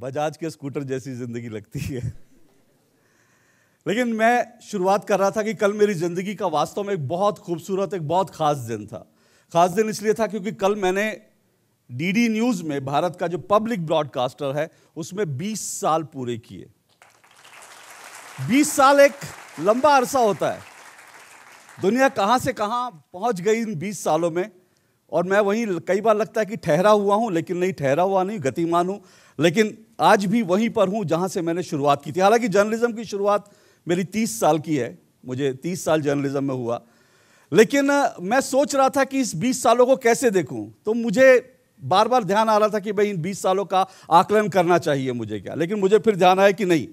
बजाज के स्कूटर जैसी ज़िंदगी लगती है लेकिन मैं शुरुआत कर रहा था कि कल मेरी ज़िंदगी का वास्तव में एक बहुत खूबसूरत एक बहुत ख़ास दिन था ख़ास दिन इसलिए था क्योंकि कल मैंने डीडी न्यूज़ में भारत का जो पब्लिक ब्रॉडकास्टर है उसमें 20 साल पूरे किए 20 साल एक लंबा अरसा होता है दुनिया कहाँ से कहाँ पहुंच गई इन 20 सालों में और मैं वहीं कई बार लगता है कि ठहरा हुआ हूँ लेकिन नहीं ठहरा हुआ नहीं गतिमान हूँ लेकिन आज भी वहीं पर हूँ जहाँ से मैंने शुरुआत की थी हालांकि जर्नलिज्म की शुरुआत मेरी तीस साल की है मुझे तीस साल जर्नलिज्म में हुआ लेकिन मैं सोच रहा था कि इस बीस सालों को कैसे देखूँ तो मुझे बार बार ध्यान आ रहा था कि भाई इन बीस सालों का आकलन करना चाहिए मुझे क्या लेकिन मुझे फिर ध्यान आया कि नहीं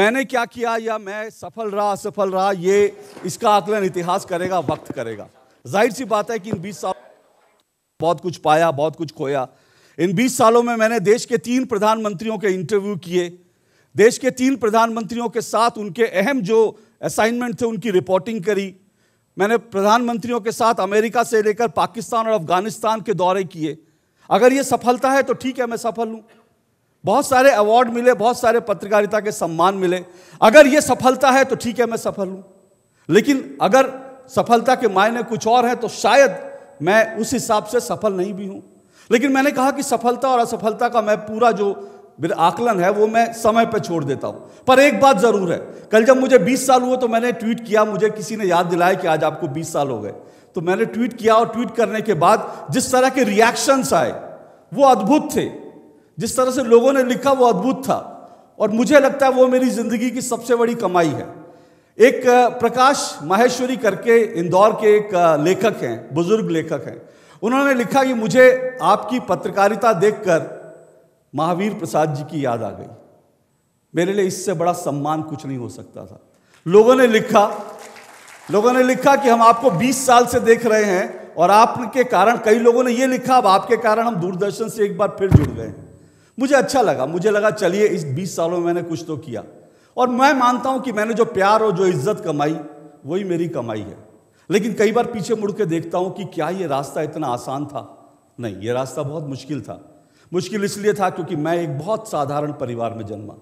मैंने क्या किया या मैं सफल रहा असफल रहा ये इसका आकलन इतिहास करेगा वक्त करेगा जाहिर सी बात है कि इन बीस साल बहुत कुछ पाया बहुत कुछ खोया इन 20 सालों में मैंने देश के तीन प्रधानमंत्रियों के इंटरव्यू किए देश के तीन प्रधानमंत्रियों के साथ उनके अहम जो असाइनमेंट थे उनकी रिपोर्टिंग करी मैंने प्रधानमंत्रियों के साथ अमेरिका से लेकर पाकिस्तान और अफगानिस्तान के दौरे किए अगर ये सफलता है तो ठीक है मैं सफल हूँ बहुत सारे अवार्ड मिले बहुत सारे पत्रकारिता के सम्मान मिले अगर ये सफलता है तो ठीक है मैं सफल हूँ लेकिन अगर सफलता के मायने कुछ और है तो शायद मैं उस हिसाब से सफल नहीं भी हूं लेकिन मैंने कहा कि सफलता और असफलता का मैं पूरा जो मेरा आकलन है वो मैं समय पर छोड़ देता हूँ पर एक बात ज़रूर है कल जब मुझे 20 साल हुए तो मैंने ट्वीट किया मुझे किसी ने याद दिलाया कि आज आपको 20 साल हो गए तो मैंने ट्वीट किया और ट्वीट करने के बाद जिस तरह के रिएक्शंस आए वो अद्भुत थे जिस तरह से लोगों ने लिखा वो अद्भुत था और मुझे लगता है वो मेरी ज़िंदगी की सबसे बड़ी कमाई है एक प्रकाश माहेश्वरी करके इंदौर के एक लेखक हैं बुजुर्ग लेखक हैं उन्होंने लिखा कि मुझे आपकी पत्रकारिता देखकर महावीर प्रसाद जी की याद आ गई मेरे लिए इससे बड़ा सम्मान कुछ नहीं हो सकता था लोगों ने लिखा लोगों ने लिखा कि हम आपको 20 साल से देख रहे हैं और आपके कारण कई लोगों ने यह लिखा अब आपके कारण हम दूरदर्शन से एक बार फिर जुड़ गए हैं मुझे अच्छा लगा मुझे लगा चलिए इस 20 सालों में मैंने कुछ तो किया और मैं मानता हूं कि मैंने जो प्यार और जो इज्जत कमाई वही मेरी कमाई है लेकिन कई बार पीछे मुड़ के देखता हूं कि क्या ये रास्ता इतना आसान था नहीं ये रास्ता बहुत मुश्किल था मुश्किल इसलिए था क्योंकि मैं एक बहुत साधारण परिवार में जन्मा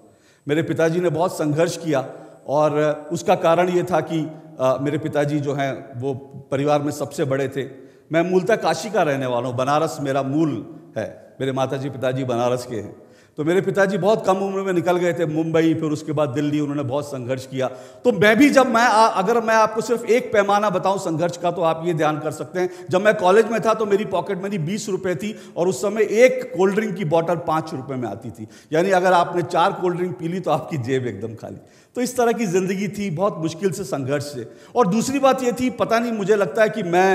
मेरे पिताजी ने बहुत संघर्ष किया और उसका कारण ये था कि आ, मेरे पिताजी जो हैं वो परिवार में सबसे बड़े थे मैं मूलतः काशी का रहने वाला हूँ बनारस मेरा मूल है मेरे माताजी पिताजी बनारस के हैं तो मेरे पिताजी बहुत कम उम्र में निकल गए थे मुंबई फिर उसके बाद दिल्ली उन्होंने बहुत संघर्ष किया तो मैं भी जब मैं आ, अगर मैं आपको सिर्फ एक पैमाना बताऊं संघर्ष का तो आप ये ध्यान कर सकते हैं जब मैं कॉलेज में था तो मेरी पॉकेट मनी बीस रुपये थी और उस समय एक कोल्ड ड्रिंक की बॉटल पाँच रुपये में आती थी यानी अगर आपने चार कोल्ड ड्रिंक पी ली तो आपकी जेब एकदम खाली तो इस तरह की ज़िंदगी थी बहुत मुश्किल से संघर्ष से और दूसरी बात ये थी पता नहीं मुझे लगता है कि मैं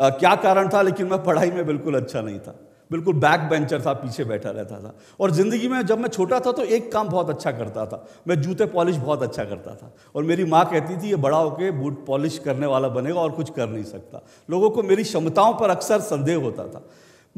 क्या कारण था लेकिन मैं पढ़ाई में बिल्कुल अच्छा नहीं था बिल्कुल बैक बेंचर था पीछे बैठा रहता था और ज़िंदगी में जब मैं छोटा था तो एक काम बहुत अच्छा करता था मैं जूते पॉलिश बहुत अच्छा करता था और मेरी माँ कहती थी ये बड़ा होके बूट पॉलिश करने वाला बनेगा और कुछ कर नहीं सकता लोगों को मेरी क्षमताओं पर अक्सर संदेह होता था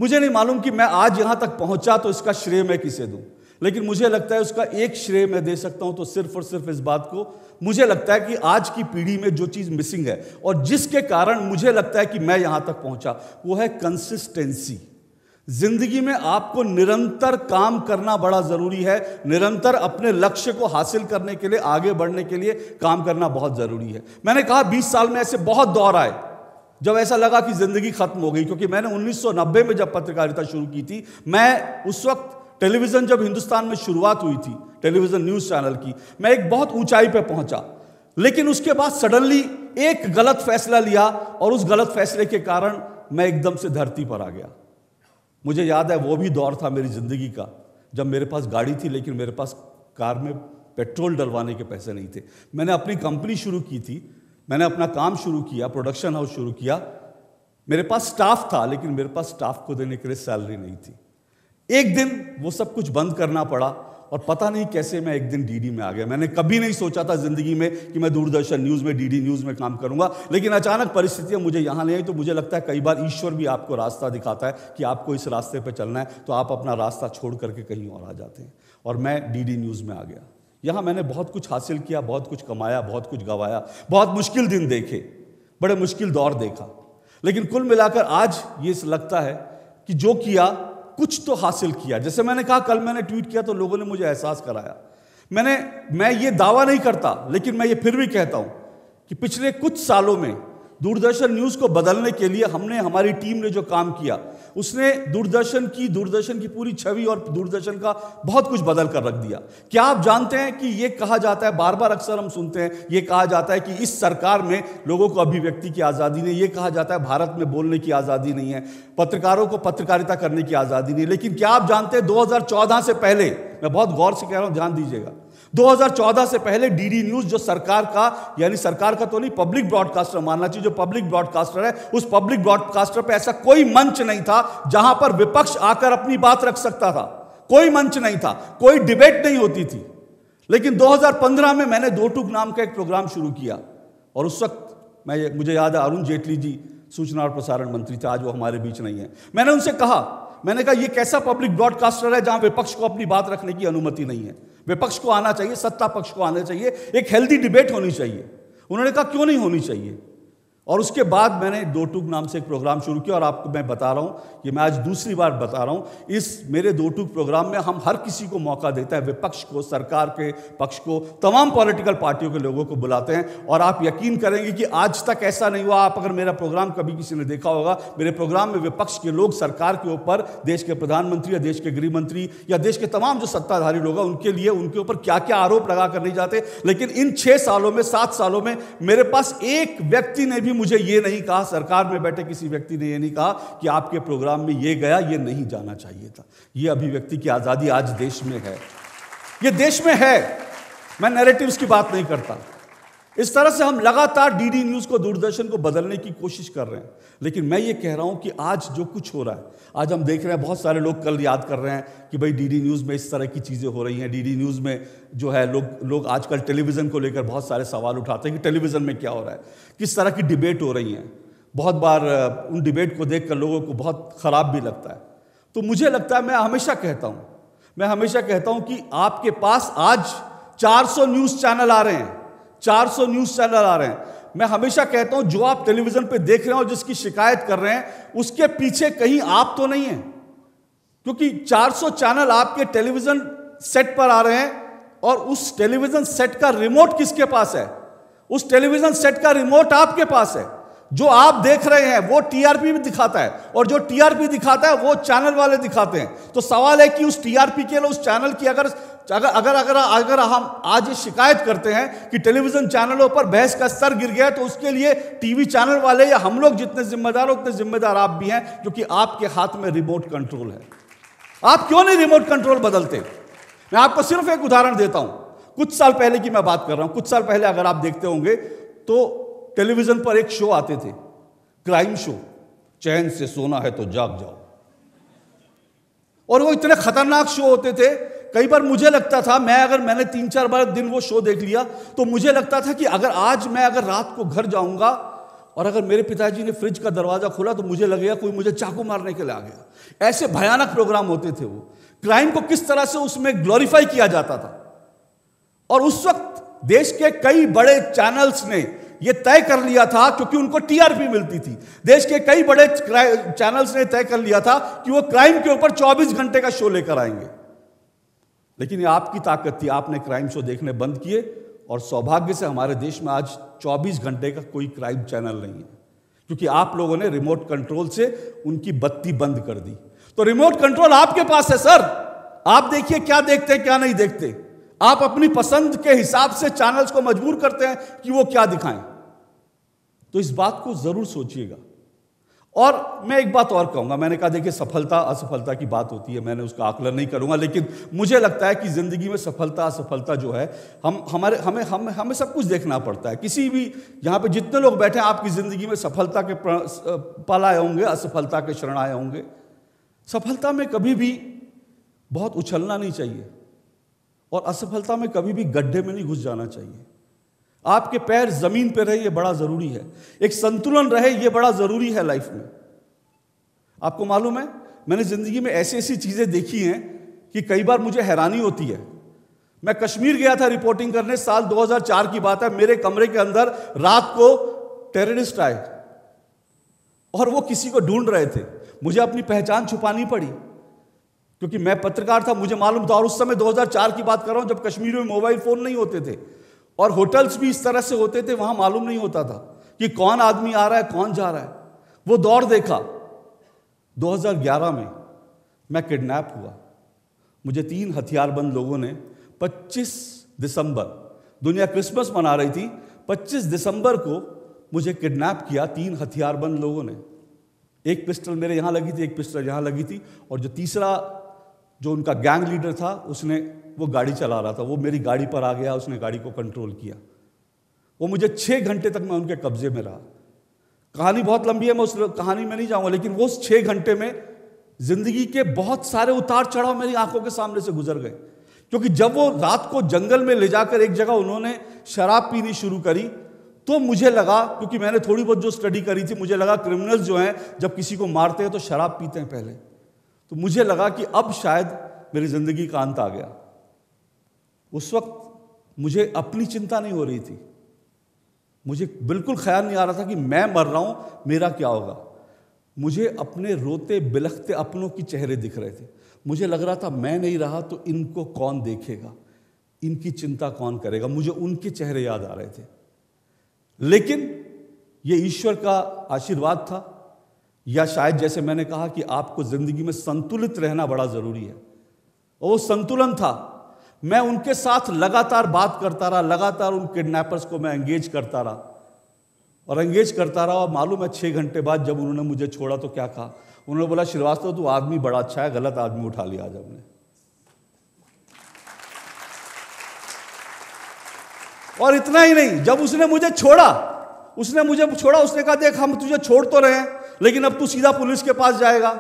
मुझे नहीं मालूम कि मैं आज यहाँ तक पहुँचा तो इसका श्रेय मैं किसे दूँ लेकिन मुझे लगता है उसका एक श्रेय मैं दे सकता हूँ तो सिर्फ और सिर्फ इस बात को मुझे लगता है कि आज की पीढ़ी में जो चीज़ मिसिंग है और जिसके कारण मुझे लगता है कि मैं यहाँ तक पहुँचा वो है कंसिस्टेंसी जिंदगी में आपको निरंतर काम करना बड़ा ज़रूरी है निरंतर अपने लक्ष्य को हासिल करने के लिए आगे बढ़ने के लिए काम करना बहुत ज़रूरी है मैंने कहा 20 साल में ऐसे बहुत दौर आए जब ऐसा लगा कि ज़िंदगी ख़त्म हो गई क्योंकि मैंने 1990 में जब पत्रकारिता शुरू की थी मैं उस वक्त टेलीविज़न जब हिंदुस्तान में शुरुआत हुई थी टेलीविज़न न्यूज़ चैनल की मैं एक बहुत ऊंचाई पर पहुंचा लेकिन उसके बाद सडनली एक गलत फैसला लिया और उस गलत फैसले के कारण मैं एकदम से धरती पर आ गया मुझे याद है वो भी दौर था मेरी ज़िंदगी का जब मेरे पास गाड़ी थी लेकिन मेरे पास कार में पेट्रोल डलवाने के पैसे नहीं थे मैंने अपनी कंपनी शुरू की थी मैंने अपना काम शुरू किया प्रोडक्शन हाउस शुरू किया मेरे पास स्टाफ था लेकिन मेरे पास स्टाफ को देने के लिए सैलरी नहीं थी एक दिन वो सब कुछ बंद करना पड़ा और पता नहीं कैसे मैं एक दिन डीडी में आ गया मैंने कभी नहीं सोचा था ज़िंदगी में कि मैं दूरदर्शन न्यूज़ में डीडी न्यूज़ में काम करूंगा लेकिन अचानक परिस्थितियाँ मुझे यहाँ ले आई तो मुझे लगता है कई बार ईश्वर भी आपको रास्ता दिखाता है कि आपको इस रास्ते पर चलना है तो आप अपना रास्ता छोड़ करके कहीं और आ जाते हैं और मैं डी न्यूज़ में आ गया यहाँ मैंने बहुत कुछ हासिल किया बहुत कुछ कमाया बहुत कुछ गवाया बहुत मुश्किल दिन देखे बड़े मुश्किल दौर देखा लेकिन कुल मिलाकर आज ये लगता है कि जो किया कुछ तो हासिल किया जैसे मैंने कहा कल मैंने ट्वीट किया तो लोगों ने मुझे एहसास कराया मैंने मैं ये दावा नहीं करता लेकिन मैं ये फिर भी कहता हूं कि पिछले कुछ सालों में दूरदर्शन न्यूज़ को बदलने के लिए हमने हमारी टीम ने जो काम किया उसने दूरदर्शन की दूरदर्शन की पूरी छवि और दूरदर्शन का बहुत कुछ बदल कर रख दिया क्या आप जानते हैं कि ये कहा जाता है बार बार अक्सर हम सुनते हैं ये कहा जाता है कि इस सरकार में लोगों को अभिव्यक्ति की आज़ादी नहीं ये कहा जाता है भारत में बोलने की आज़ादी नहीं है पत्रकारों को पत्रकारिता करने की आज़ादी नहीं लेकिन क्या आप जानते हैं दो से पहले मैं बहुत गौर से कह रहा हूँ ध्यान दीजिएगा 2014 से पहले डीडी न्यूज जो सरकार का यानी सरकार का तो नहीं पब्लिक ब्रॉडकास्टर मानना चाहिए जो पब्लिक ब्रॉडकास्टर है उस पब्लिक ब्रॉडकास्टर पे ऐसा कोई मंच नहीं था जहां पर विपक्ष आकर अपनी बात रख सकता था कोई मंच नहीं था कोई डिबेट नहीं होती थी लेकिन 2015 में मैंने दो टूक नाम का एक प्रोग्राम शुरू किया और उस वक्त मैं मुझे याद है अरुण जेटली जी सूचना और प्रसारण मंत्री थे आज वो हमारे बीच नहीं है मैंने उनसे कहा मैंने कहा ये कैसा पब्लिक ब्रॉडकास्टर है जहां विपक्ष को अपनी बात रखने की अनुमति नहीं है विपक्ष को आना चाहिए सत्ता पक्ष को आना चाहिए एक हेल्दी डिबेट होनी चाहिए उन्होंने कहा क्यों नहीं होनी चाहिए और उसके बाद मैंने दो टूक नाम से एक प्रोग्राम शुरू किया और आपको मैं बता रहा हूँ कि मैं आज दूसरी बार बता रहा हूँ इस मेरे दो टूक प्रोग्राम में हम हर किसी को मौका देते हैं विपक्ष को सरकार के पक्ष को तमाम पॉलिटिकल पार्टियों के लोगों को बुलाते हैं और आप यकीन करेंगे कि आज तक ऐसा नहीं हुआ आप अगर मेरा प्रोग्राम कभी किसी ने देखा होगा मेरे प्रोग्राम में विपक्ष के लोग सरकार के ऊपर देश के प्रधानमंत्री या देश के गृह मंत्री या देश के तमाम जो सत्ताधारी लोग हैं उनके लिए उनके ऊपर क्या क्या आरोप लगा कर नहीं जाते लेकिन इन छः सालों में सात सालों में मेरे पास एक व्यक्ति ने भी भी मुझे ये नहीं कहा सरकार में बैठे किसी व्यक्ति ने ये नहीं कहा कि आपके प्रोग्राम में ये गया ये नहीं जाना चाहिए था ये अभिव्यक्ति की आज़ादी आज देश में है ये देश में है मैं नैरेटिव्स की बात नहीं करता इस तरह से हम लगातार डीडी न्यूज़ को दूरदर्शन को बदलने की कोशिश कर रहे हैं लेकिन मैं ये कह रहा हूँ कि आज जो कुछ हो रहा है आज हम देख रहे हैं बहुत सारे लोग कल याद कर रहे हैं कि भाई डीडी न्यूज़ में इस तरह की चीज़ें हो रही हैं डीडी न्यूज़ में जो है लोग लोग आजकल टेलीविज़न को लेकर बहुत सारे सवाल उठाते हैं कि टेलीविज़न में क्या हो रहा है किस तरह की डिबेट हो रही हैं बहुत बार उन डिबेट को देख कर लोगों को बहुत ख़राब भी लगता है तो मुझे लगता है मैं हमेशा कहता हूँ मैं हमेशा कहता हूँ कि आपके पास आज 400 न्यूज़ चैनल आ रहे हैं 400 न्यूज़ चैनल आ रहे हैं मैं हमेशा कहता हूं जो आप टेलीविज़न पे देख रहे हो जिसकी शिकायत कर रहे हैं उसके पीछे कहीं आप तो नहीं हैं क्योंकि 400 चैनल आपके टेलीविज़न सेट पर आ रहे हैं और उस टेलीविज़न सेट का रिमोट किसके पास है उस टेलीविज़न सेट का रिमोट आपके पास है जो आप देख रहे हैं वो टीआरपी भी दिखाता है और जो टीआरपी दिखाता है वो चैनल वाले दिखाते हैं तो सवाल है कि उस टीआरपी के लिए उस चैनल की अगर अगर अगर अगर अगर हम आज ये शिकायत करते हैं कि टेलीविज़न चैनलों पर बहस का स्तर गिर गया तो उसके लिए टीवी चैनल वाले या हम लोग जितने जिम्मेदार हो उतने जिम्मेदार आप भी हैं जो कि आपके हाथ में रिमोट कंट्रोल है आप क्यों नहीं रिमोट कंट्रोल बदलते मैं आपको सिर्फ एक उदाहरण देता हूं कुछ साल पहले की मैं बात कर रहा हूं कुछ साल पहले अगर आप देखते होंगे तो टेलीविज़न पर एक शो आते थे क्राइम शो चैन से सोना है तो जाग जाओ और वो इतने खतरनाक शो होते थे कई बार मुझे लगता था मैं अगर मैंने तीन चार बार दिन वो शो देख लिया तो मुझे लगता था कि अगर आज मैं अगर रात को घर जाऊंगा और अगर मेरे पिताजी ने फ्रिज का दरवाजा खोला तो मुझे लगेगा कोई मुझे चाकू मारने के लिए आ गया ऐसे भयानक प्रोग्राम होते थे वो क्राइम को किस तरह से उसमें ग्लोरीफाई किया जाता था और उस वक्त देश के कई बड़े चैनल्स ने यह तय कर लिया था क्योंकि उनको टीआरपी मिलती थी देश के कई बड़े चैनल्स ने तय कर लिया था कि वो क्राइम के ऊपर 24 घंटे का शो लेकर आएंगे लेकिन ये आपकी ताकत थी आपने क्राइम शो देखने बंद किए और सौभाग्य से हमारे देश में आज 24 घंटे का कोई क्राइम चैनल नहीं है क्योंकि आप लोगों ने रिमोट कंट्रोल से उनकी बत्ती बंद कर दी तो रिमोट कंट्रोल आपके पास है सर आप देखिए क्या देखते हैं क्या नहीं देखते आप अपनी पसंद के हिसाब से चैनल्स को मजबूर करते हैं कि वो क्या दिखाएं तो इस बात को जरूर सोचिएगा और मैं एक बात और कहूँगा मैंने कहा देखिए सफलता असफलता की बात होती है मैंने उसका आकलन नहीं करूँगा लेकिन मुझे लगता है कि ज़िंदगी में सफलता असफलता जो है हम हमारे हमें हम हमें सब कुछ देखना पड़ता है किसी भी यहाँ पे जितने लोग बैठे हैं आपकी ज़िंदगी में सफलता के पल आए होंगे असफलता के शरण आए होंगे सफलता में कभी भी बहुत उछलना नहीं चाहिए और असफलता में कभी भी गड्ढे में नहीं घुस जाना चाहिए आपके पैर जमीन पर रहे ये बड़ा ज़रूरी है एक संतुलन रहे ये बड़ा ज़रूरी है लाइफ में आपको मालूम है मैंने ज़िंदगी में ऐसी ऐसी चीज़ें देखी हैं कि कई बार मुझे हैरानी होती है मैं कश्मीर गया था रिपोर्टिंग करने साल 2004 की बात है मेरे कमरे के अंदर रात को टेररिस्ट आए और वो किसी को ढूंढ रहे थे मुझे अपनी पहचान छुपानी पड़ी क्योंकि मैं पत्रकार था मुझे मालूम था और उस समय 2004 की बात कर रहा हूं जब कश्मीर में मोबाइल फ़ोन नहीं होते थे और होटल्स भी इस तरह से होते थे वहां मालूम नहीं होता था कि कौन आदमी आ रहा है कौन जा रहा है वो दौर देखा 2011 में मैं किडनैप हुआ मुझे तीन हथियारबंद लोगों ने 25 दिसंबर दुनिया क्रिसमस मना रही थी 25 दिसंबर को मुझे किडनैप किया तीन हथियारबंद लोगों ने एक पिस्टल मेरे यहां लगी थी एक पिस्टल यहां लगी थी और जो तीसरा जो उनका गैंग लीडर था उसने वो गाड़ी चला रहा था वो मेरी गाड़ी पर आ गया उसने गाड़ी को कंट्रोल किया वो मुझे छः घंटे तक मैं उनके कब्जे में रहा कहानी बहुत लंबी है मैं उस कहानी में नहीं जाऊँगा लेकिन वो उस छः घंटे में ज़िंदगी के बहुत सारे उतार चढ़ाव मेरी आंखों के सामने से गुजर गए क्योंकि जब वो रात को जंगल में ले जाकर एक जगह उन्होंने शराब पीनी शुरू करी तो मुझे लगा क्योंकि मैंने थोड़ी बहुत जो स्टडी करी थी मुझे लगा क्रिमिनल्स जो हैं जब किसी को मारते हैं तो शराब पीते हैं पहले तो मुझे लगा कि अब शायद मेरी ज़िंदगी का अंत आ गया उस वक्त मुझे अपनी चिंता नहीं हो रही थी मुझे बिल्कुल ख्याल नहीं आ रहा था कि मैं मर रहा हूँ मेरा क्या होगा मुझे अपने रोते बिलखते अपनों की चेहरे दिख रहे थे मुझे लग रहा था मैं नहीं रहा तो इनको कौन देखेगा इनकी चिंता कौन करेगा मुझे उनके चेहरे याद आ रहे थे लेकिन ये ईश्वर का आशीर्वाद था या शायद जैसे मैंने कहा कि आपको ज़िंदगी में संतुलित रहना बड़ा ज़रूरी है और वो संतुलन था मैं उनके साथ लगातार बात करता रहा लगातार उन किडनैपर्स को मैं एंगेज करता रहा और एंगेज करता रहा और मालूम है छः घंटे बाद जब उन्होंने मुझे छोड़ा तो क्या कहा उन्होंने बोला श्रीवास्तव तू आदमी बड़ा अच्छा है गलत आदमी उठा लिया आज हमने और इतना ही नहीं जब उसने मुझे छोड़ा उसने मुझे छोड़ा उसने कहा देख हम तुझे छोड़ तो रहे हैं लेकिन अब तू सीधा पुलिस के पास जाएगा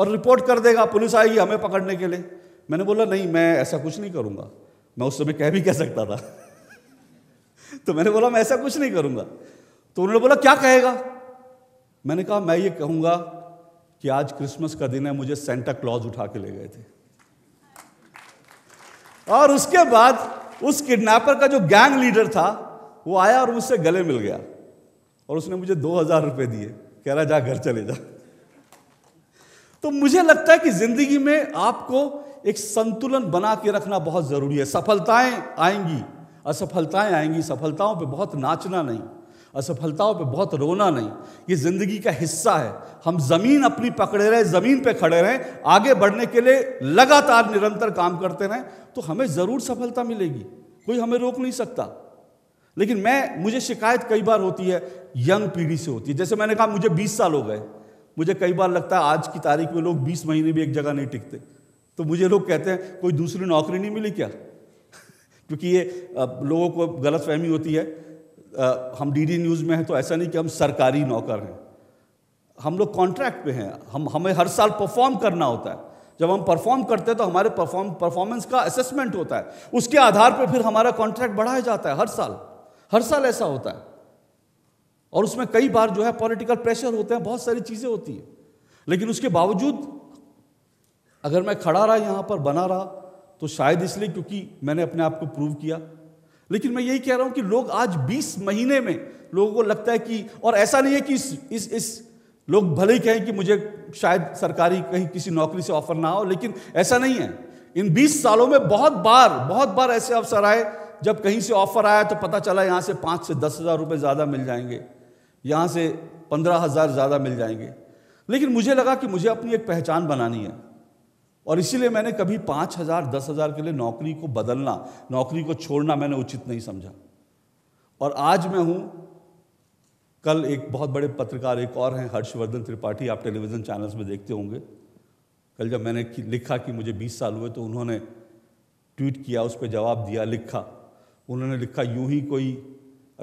और रिपोर्ट कर देगा पुलिस आएगी हमें पकड़ने के लिए मैंने बोला नहीं मैं ऐसा कुछ नहीं करूंगा मैं उस समय कह भी कह सकता था तो मैंने बोला मैं ऐसा कुछ नहीं करूंगा तो उन्होंने बोला क्या कहेगा मैंने कहा मैं ये कहूंगा कि आज क्रिसमस का दिन है मुझे सेंटा क्लॉज उठा के ले गए थे और उसके बाद उस किडनैपर का जो गैंग लीडर था वो आया और मुझसे गले मिल गया और उसने मुझे दो हजार रुपये दिए कह रहा जा घर चले जा तो मुझे लगता है कि जिंदगी में आपको एक संतुलन बना के रखना बहुत ज़रूरी है सफलताएं आएंगी असफलताएं आएंगी सफलताओं पे बहुत नाचना नहीं असफलताओं पे बहुत रोना नहीं ये ज़िंदगी का हिस्सा है हम ज़मीन अपनी पकड़े रहें ज़मीन पे खड़े रहें आगे बढ़ने के लिए लगातार निरंतर काम करते रहें तो हमें ज़रूर सफलता मिलेगी कोई हमें रोक नहीं सकता लेकिन मैं मुझे शिकायत कई बार होती है यंग पीढ़ी से होती है जैसे मैंने कहा मुझे बीस साल हो गए मुझे कई बार लगता है आज की तारीख में लोग बीस महीने भी एक जगह नहीं टिकते तो मुझे लोग कहते हैं कोई दूसरी नौकरी नहीं मिली क्या क्योंकि ये लोगों को गलत फहमी होती है हम डीडी न्यूज़ में हैं तो ऐसा नहीं कि हम सरकारी नौकर हैं हम लोग कॉन्ट्रैक्ट पे हैं हम हमें हर साल परफॉर्म करना होता है जब हम परफॉर्म करते हैं तो हमारे परफॉर्म परफॉर्मेंस का असेसमेंट होता है उसके आधार पर फिर हमारा कॉन्ट्रैक्ट बढ़ाया जाता है हर साल हर साल ऐसा होता है और उसमें कई बार जो है पॉलिटिकल प्रेशर होते हैं बहुत सारी चीज़ें होती हैं लेकिन उसके बावजूद अगर मैं खड़ा रहा यहाँ पर बना रहा तो शायद इसलिए क्योंकि मैंने अपने आप को प्रूव किया लेकिन मैं यही कह रहा हूँ कि लोग आज 20 महीने में लोगों को लगता है कि और ऐसा नहीं है कि इस इस, इस लोग भले ही कहें कि मुझे शायद सरकारी कहीं किसी नौकरी से ऑफर ना हो लेकिन ऐसा नहीं है इन 20 सालों में बहुत बार बहुत बार ऐसे अवसर आए जब कहीं से ऑफर आया तो पता चला यहाँ से पाँच से दस हज़ार रुपये ज़्यादा मिल जाएंगे यहाँ से पंद्रह हज़ार ज़्यादा मिल जाएंगे लेकिन मुझे लगा कि मुझे अपनी एक पहचान बनानी है और इसीलिए मैंने कभी पाँच हज़ार दस हज़ार के लिए नौकरी को बदलना नौकरी को छोड़ना मैंने उचित नहीं समझा और आज मैं हूँ कल एक बहुत बड़े पत्रकार एक और हैं हर्षवर्धन त्रिपाठी आप टेलीविज़न चैनल्स में देखते होंगे कल जब मैंने लिखा कि मुझे 20 साल हुए तो उन्होंने ट्वीट किया उस पर जवाब दिया लिखा उन्होंने लिखा यूं ही कोई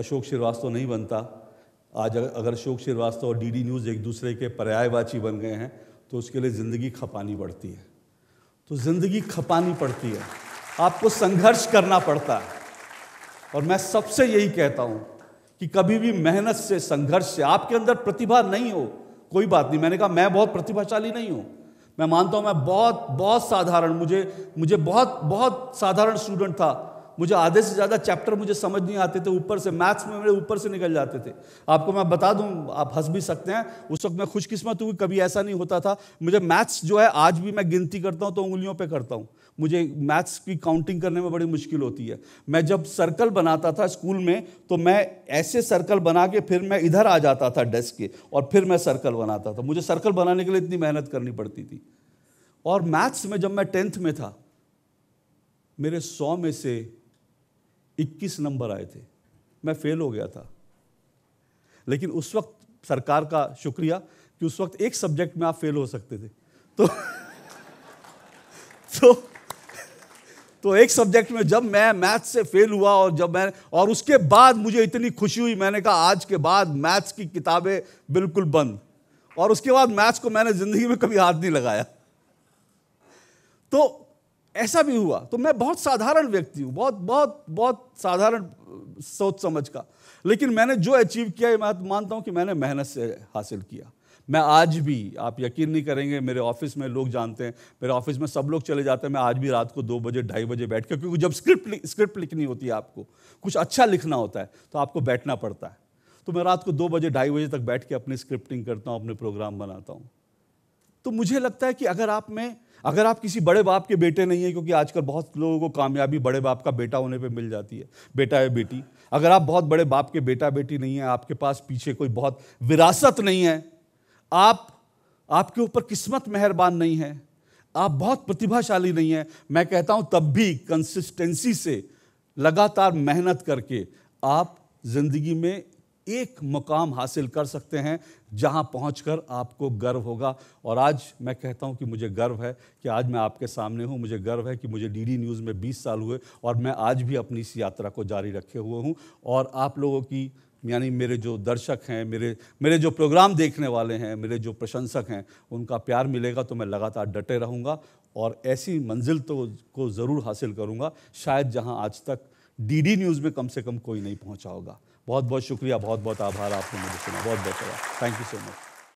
अशोक श्रीवास्तव नहीं बनता आज अगर अशोक श्रीवास्तव और डीडी न्यूज़ एक दूसरे के पर्यायवाची बन गए हैं तो उसके लिए ज़िंदगी खपानी पड़ती है तो जिंदगी खपानी पड़ती है आपको संघर्ष करना पड़ता है और मैं सबसे यही कहता हूं कि कभी भी मेहनत से संघर्ष से आपके अंदर प्रतिभा नहीं हो कोई बात नहीं मैंने कहा मैं बहुत प्रतिभाशाली नहीं हूं मैं मानता हूं मैं बहुत बहुत साधारण मुझे मुझे बहुत बहुत साधारण स्टूडेंट था मुझे आधे से ज़्यादा चैप्टर मुझे समझ नहीं आते थे ऊपर से मैथ्स में मेरे ऊपर से निकल जाते थे आपको मैं बता दूं आप हंस भी सकते हैं उस वक्त मैं खुशकिस्मत हुई कभी ऐसा नहीं होता था मुझे मैथ्स जो है आज भी मैं गिनती करता हूँ तो उंगलियों पर करता हूँ मुझे मैथ्स की काउंटिंग करने में बड़ी मुश्किल होती है मैं जब सर्कल बनाता था स्कूल में तो मैं ऐसे सर्कल बना के फिर मैं इधर आ जाता था डेस्क के और फिर मैं सर्कल बनाता था मुझे सर्कल बनाने के लिए इतनी मेहनत करनी पड़ती थी और मैथ्स में जब मैं टेंथ में था मेरे सौ में से इक्कीस नंबर आए थे मैं फेल हो गया था लेकिन उस वक्त सरकार का शुक्रिया कि उस वक्त एक सब्जेक्ट में आप फेल हो सकते थे तो तो तो एक सब्जेक्ट में जब मैं मैथ से फेल हुआ और जब मैं और उसके बाद मुझे इतनी खुशी हुई मैंने कहा आज के बाद मैथ्स की किताबें बिल्कुल बंद और उसके बाद मैथ्स को मैंने ज़िंदगी में कभी हाथ नहीं लगाया तो ऐसा भी हुआ तो मैं बहुत साधारण व्यक्ति हूँ बहुत बहुत बहुत साधारण सोच समझ का लेकिन मैंने जो अचीव किया मैं मानता हूँ कि मैंने मेहनत से हासिल किया मैं आज भी आप यकीन नहीं करेंगे मेरे ऑफिस में लोग जानते हैं मेरे ऑफिस में सब लोग चले जाते हैं मैं आज भी रात को दो बजे ढाई बजे बैठ कर क्योंकि जब स्क्रिप्ट स्क्रिप्ट लिखनी होती है आपको कुछ अच्छा लिखना होता है तो आपको बैठना पड़ता है तो मैं रात को दो बजे ढाई बजे तक बैठ के अपनी स्क्रिप्टिंग करता हूँ अपने प्रोग्राम बनाता हूँ तो मुझे लगता है कि अगर आप में अगर आप किसी बड़े बाप के बेटे नहीं हैं क्योंकि आजकल बहुत लोगों को कामयाबी बड़े बाप का बेटा होने पे मिल जाती है बेटा या बेटी अगर आप बहुत बड़े बाप के बेटा बेटी नहीं हैं आपके पास पीछे कोई बहुत विरासत नहीं है आप आपके ऊपर किस्मत मेहरबान नहीं है आप बहुत प्रतिभाशाली नहीं हैं मैं कहता हूँ तब भी कंसिस्टेंसी से लगातार मेहनत करके आप जिंदगी में एक मुकाम हासिल कर सकते हैं जहां पहुंचकर आपको गर्व होगा और आज मैं कहता हूं कि मुझे गर्व है कि आज मैं आपके सामने हूं मुझे गर्व है कि मुझे डीडी न्यूज़ में 20 साल हुए और मैं आज भी अपनी इस यात्रा को जारी रखे हुए हूं और आप लोगों की यानी मेरे जो दर्शक हैं मेरे मेरे जो प्रोग्राम देखने वाले हैं मेरे जो प्रशंसक हैं उनका प्यार मिलेगा तो मैं लगातार डटे रहूँगा और ऐसी मंजिल तो को ज़रूर हासिल करूँगा शायद जहाँ आज तक डीडी न्यूज़ में कम से कम कोई नहीं पहुँचा होगा बहुत बहुत शुक्रिया बहुत बहुत आभार आपने मुझे सुना बहुत बहुत थैंक यू सो मच